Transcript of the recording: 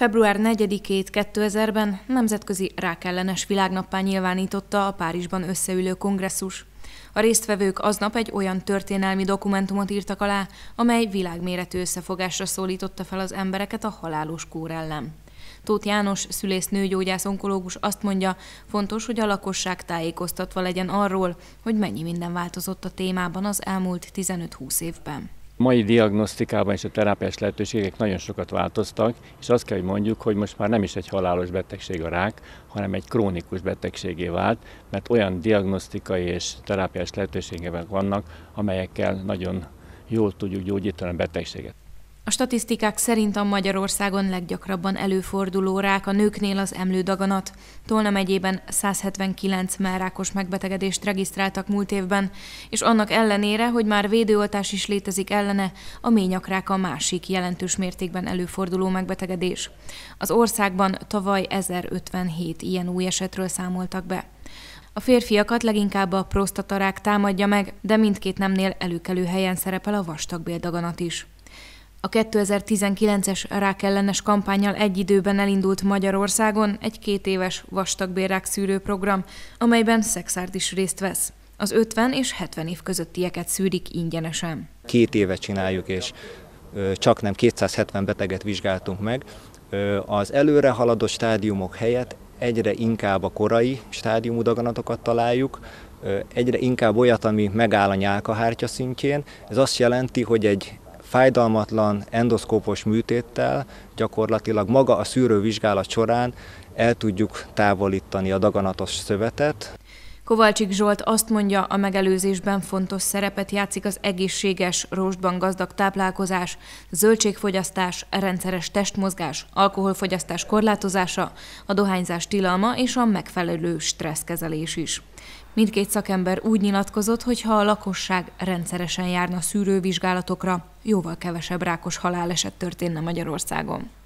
Február 4-ét 2000-ben nemzetközi rákellenes világnappá nyilvánította a Párizsban összeülő kongresszus. A résztvevők aznap egy olyan történelmi dokumentumot írtak alá, amely világméretű összefogásra szólította fel az embereket a halálos kór ellen. Tóth János, szülész nőgyógyász onkológus azt mondja, fontos, hogy a lakosság tájékoztatva legyen arról, hogy mennyi minden változott a témában az elmúlt 15-20 évben mai diagnosztikában és a terápiás lehetőségek nagyon sokat változtak, és azt kell, hogy mondjuk, hogy most már nem is egy halálos betegség a rák, hanem egy krónikus betegségé vált, mert olyan diagnosztikai és terápiás lehetőségek vannak, amelyekkel nagyon jól tudjuk gyógyítani a betegséget. A statisztikák szerint a Magyarországon leggyakrabban előforduló rák a nőknél az emlődaganat. Tolna megyében 179 mellrákos megbetegedést regisztráltak múlt évben, és annak ellenére, hogy már védőoltás is létezik ellene, a ményakrák a másik jelentős mértékben előforduló megbetegedés. Az országban tavaly 1057 ilyen új esetről számoltak be. A férfiakat leginkább a prostatarák támadja meg, de mindkét nemnél előkelő helyen szerepel a vastagbéldaganat is. A 2019-es rákellenes kampányjal egy időben elindult Magyarországon egy két éves vastagbérák program, amelyben szexárd is részt vesz. Az 50 és 70 év közöttieket szűrik ingyenesen. Két éve csináljuk, és csak nem 270 beteget vizsgáltunk meg. Az előre haladó stádiumok helyett egyre inkább a korai stádiumú daganatokat találjuk, egyre inkább olyat, ami megáll a nyálkahártya szintjén. Ez azt jelenti, hogy egy fájdalmatlan endoszkópos műtéttel gyakorlatilag maga a szűrővizsgálat során el tudjuk távolítani a daganatos szövetet. Kovalcsik Zsolt azt mondja, a megelőzésben fontos szerepet játszik az egészséges, rostban gazdag táplálkozás, zöldségfogyasztás, rendszeres testmozgás, alkoholfogyasztás korlátozása, a dohányzás tilalma és a megfelelő stresszkezelés is. Mindkét szakember úgy nyilatkozott, hogy ha a lakosság rendszeresen járna szűrővizsgálatokra, jóval kevesebb rákos haláleset történne Magyarországon.